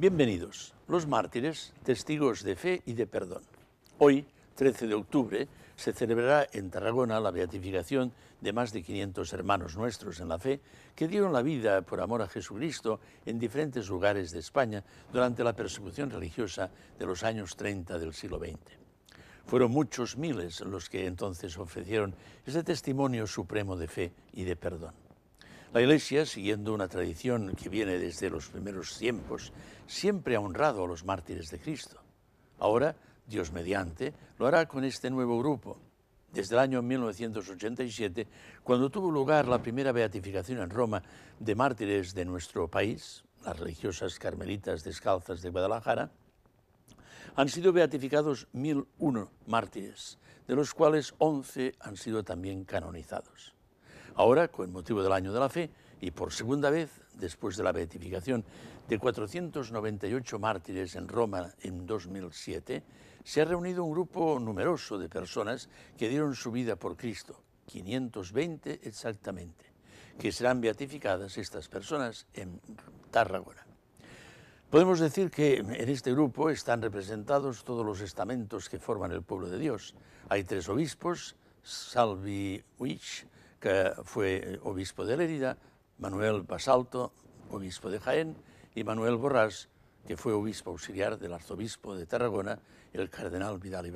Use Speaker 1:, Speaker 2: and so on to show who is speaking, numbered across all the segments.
Speaker 1: Bienvenidos, los mártires, testigos de fe y de perdón. Hoy, 13 de octubre, se celebrará en Tarragona la beatificación de más de 500 hermanos nuestros en la fe que dieron la vida por amor a Jesucristo en diferentes lugares de España durante la persecución religiosa de los años 30 del siglo XX. Fueron muchos miles los que entonces ofrecieron ese testimonio supremo de fe y de perdón. La Iglesia, siguiendo una tradición que viene desde los primeros tiempos, siempre ha honrado a los mártires de Cristo. Ahora, Dios mediante, lo hará con este nuevo grupo. Desde el año 1987, cuando tuvo lugar la primera beatificación en Roma de mártires de nuestro país, las religiosas carmelitas descalzas de Guadalajara, han sido beatificados 1.001 mártires, de los cuales 11 han sido también canonizados. Ahora, con motivo del año de la fe, y por segunda vez, después de la beatificación de 498 mártires en Roma en 2007, se ha reunido un grupo numeroso de personas que dieron su vida por Cristo, 520 exactamente, que serán beatificadas estas personas en Tarragona. Podemos decir que en este grupo están representados todos los estamentos que forman el pueblo de Dios. Hay tres obispos, Salvi Wich, que fue eh, obispo de Lérida, Manuel Basalto, obispo de Jaén, y Manuel Borrás, que fue obispo auxiliar del arzobispo de Tarragona, el cardenal Vidal y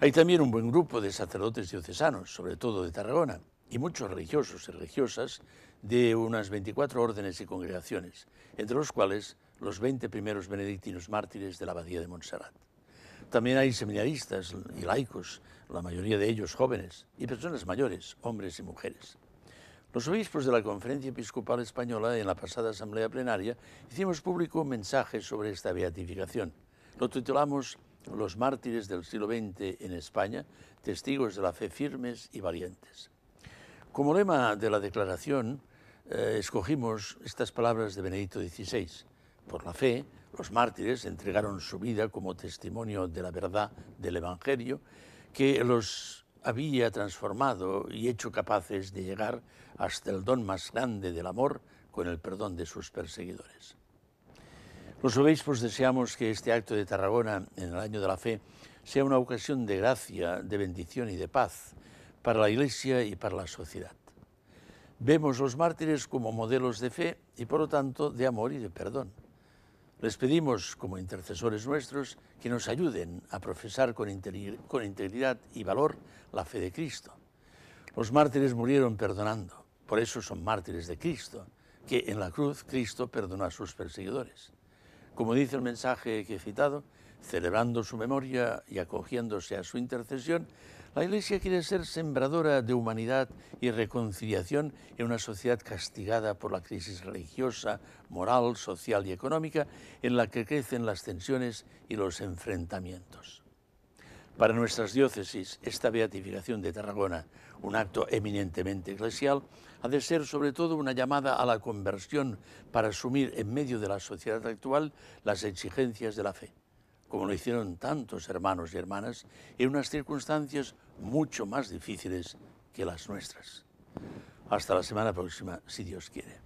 Speaker 1: Hay también un buen grupo de sacerdotes diocesanos, sobre todo de Tarragona, y muchos religiosos y religiosas de unas 24 órdenes y congregaciones, entre los cuales los 20 primeros benedictinos mártires de la abadía de Montserrat. También hay seminaristas y laicos, la mayoría de ellos jóvenes, y personas mayores, hombres y mujeres. Los obispos de la Conferencia Episcopal Española en la pasada asamblea plenaria hicimos público un mensaje sobre esta beatificación. Lo titulamos Los mártires del siglo XX en España, testigos de la fe firmes y valientes. Como lema de la declaración, eh, escogimos estas palabras de Benedicto XVI. Por la fe, los mártires entregaron su vida como testimonio de la verdad del Evangelio que los había transformado y hecho capaces de llegar hasta el don más grande del amor con el perdón de sus perseguidores. Los obispos deseamos que este acto de Tarragona en el año de la fe sea una ocasión de gracia, de bendición y de paz para la Iglesia y para la sociedad. Vemos los mártires como modelos de fe y por lo tanto de amor y de perdón. Les pedimos, como intercesores nuestros, que nos ayuden a profesar con, integridad y valor la fe de Cristo. Los mártires murieron perdonando, por eso son mártires de Cristo, que en la cruz Cristo perdonó a sus perseguidores. Como dice el mensaje que he citado, celebrando su memoria y acogiéndose a su intercesión, la Iglesia quiere ser sembradora de humanidad y reconciliación en una sociedad castigada por la crisis religiosa, moral, social y económica en la que crecen las tensiones y los enfrentamientos. Para nuestras diócesis, esta beatificación de Tarragona, un acto eminentemente eclesial, ha de ser sobre todo una llamada a la conversión para asumir en medio de la sociedad actual las exigencias de la fe como lo hicieron tantos hermanos y hermanas, en unas circunstancias mucho más difíciles que las nuestras. Hasta la semana próxima, si Dios quiere.